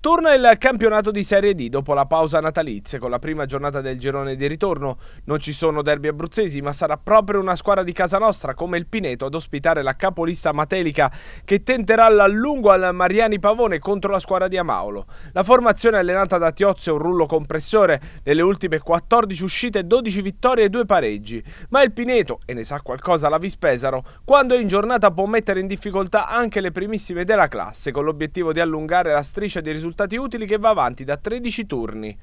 Torna il campionato di Serie D dopo la pausa natalizia con la prima giornata del girone di ritorno. Non ci sono derby abruzzesi, ma sarà proprio una squadra di casa nostra come il Pineto ad ospitare la capolista Matelica che tenterà l'allungo al Mariani Pavone contro la squadra di Amaolo. La formazione allenata da Tiozzo è un rullo compressore, nelle ultime 14 uscite 12 vittorie e 2 pareggi, ma il Pineto, e ne sa qualcosa la Vispesaro, quando è in giornata può mettere in difficoltà anche le primissime della classe con l'obiettivo di allungare la striscia di risultati risultati utili che va avanti da 13 turni.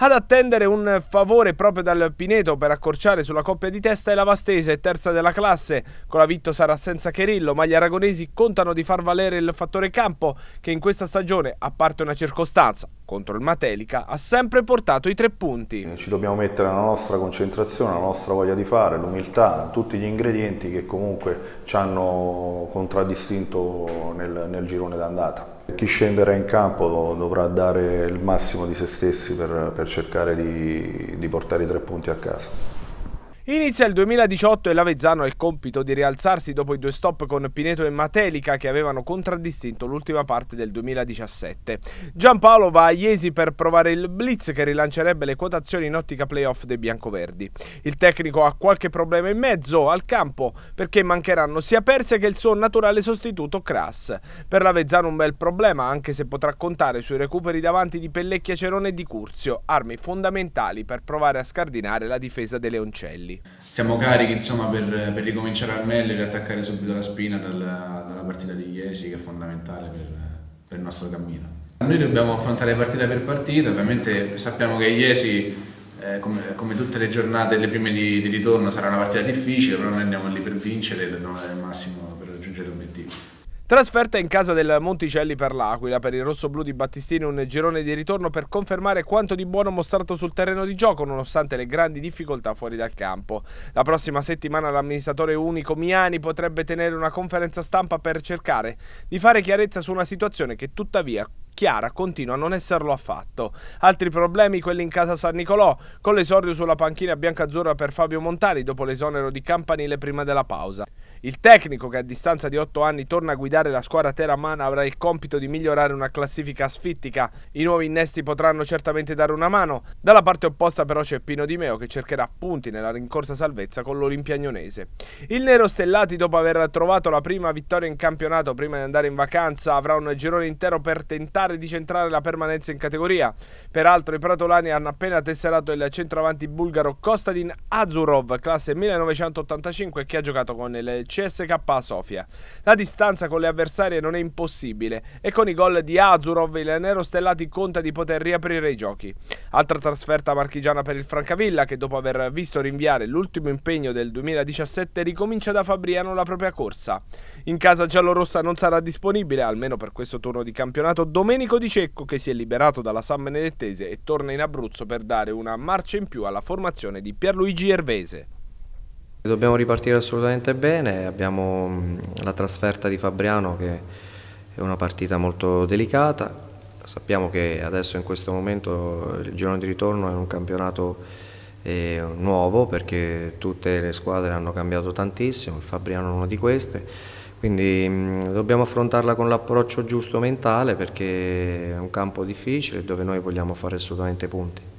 Ad attendere un favore proprio dal Pineto per accorciare sulla coppia di testa è la Vastese, terza della classe. Con la Vitto sarà senza Cherillo, ma gli aragonesi contano di far valere il fattore campo, che in questa stagione, a parte una circostanza, contro il Matelica ha sempre portato i tre punti. Eh, ci dobbiamo mettere la nostra concentrazione, la nostra voglia di fare, l'umiltà, tutti gli ingredienti che comunque ci hanno contraddistinto nel, nel girone d'andata. Chi scenderà in campo dovrà dare il massimo di se stessi per, per cercare di, di portare i tre punti a casa. Inizia il 2018 e l'Avezzano ha il compito di rialzarsi dopo i due stop con Pineto e Matelica che avevano contraddistinto l'ultima parte del 2017. Giampaolo va a Iesi per provare il blitz che rilancerebbe le quotazioni in ottica playoff dei biancoverdi. Il tecnico ha qualche problema in mezzo al campo perché mancheranno sia Perse che il suo naturale sostituto Kras. Per l'Avezzano un bel problema anche se potrà contare sui recuperi davanti di Pellecchia Cerone e di Curzio, armi fondamentali per provare a scardinare la difesa dei Leoncelli. Siamo carichi insomma, per, per, ricominciare al meglio e riattaccare subito la spina dalla, dalla partita di Iesi che è fondamentale per, per il nostro cammino. Noi dobbiamo affrontare partita per partita, ovviamente sappiamo che Iesi, eh, come, come, tutte le giornate, le prime di, di, ritorno, sarà una partita difficile, però noi andiamo lì per vincere e dobbiamo dare il massimo per raggiungere l'obiettivo. Trasferta in casa del Monticelli per l'Aquila, per il rosso-blu di Battistini un girone di ritorno per confermare quanto di buono mostrato sul terreno di gioco nonostante le grandi difficoltà fuori dal campo. La prossima settimana l'amministratore unico Miani potrebbe tenere una conferenza stampa per cercare di fare chiarezza su una situazione che tuttavia Chiara continua a non esserlo affatto. Altri problemi, quelli in casa San Nicolò, con l'esordio sulla panchina bianca-azzurra per Fabio Montari dopo l'esonero di Campanile prima della pausa. Il tecnico, che a distanza di 8 anni torna a guidare la squadra teramana, avrà il compito di migliorare una classifica asfittica. I nuovi innesti potranno certamente dare una mano. Dalla parte opposta però c'è Pino Di Meo che cercherà punti nella rincorsa salvezza con l'Olimpiagnonese. Il Nero Stellati, dopo aver trovato la prima vittoria in campionato prima di andare in vacanza, avrà un girone intero per tentare di centrare la permanenza in categoria. Peraltro i pratolani hanno appena tesserato il centravanti bulgaro Kostadin Azurov, classe 1985, che ha giocato con il CSK Sofia. La distanza con le avversarie non è impossibile e con i gol di Azurov il Nero Stellati conta di poter riaprire i giochi. Altra trasferta marchigiana per il Francavilla che dopo aver visto rinviare l'ultimo impegno del 2017 ricomincia da Fabriano la propria corsa. In casa giallorossa non sarà disponibile, almeno per questo turno di campionato, Domenico Di Cecco che si è liberato dalla San Benedettese e torna in Abruzzo per dare una marcia in più alla formazione di Pierluigi Ervese. Dobbiamo ripartire assolutamente bene, abbiamo mm, la trasferta di Fabriano che è una partita molto delicata, sappiamo che adesso in questo momento il giorno di ritorno è un campionato eh, nuovo perché tutte le squadre hanno cambiato tantissimo, il Fabriano è una di queste, quindi mh, mm, dobbiamo affrontarla con l'approccio giusto mentale perché è un campo difficile dove noi vogliamo fare assolutamente punti.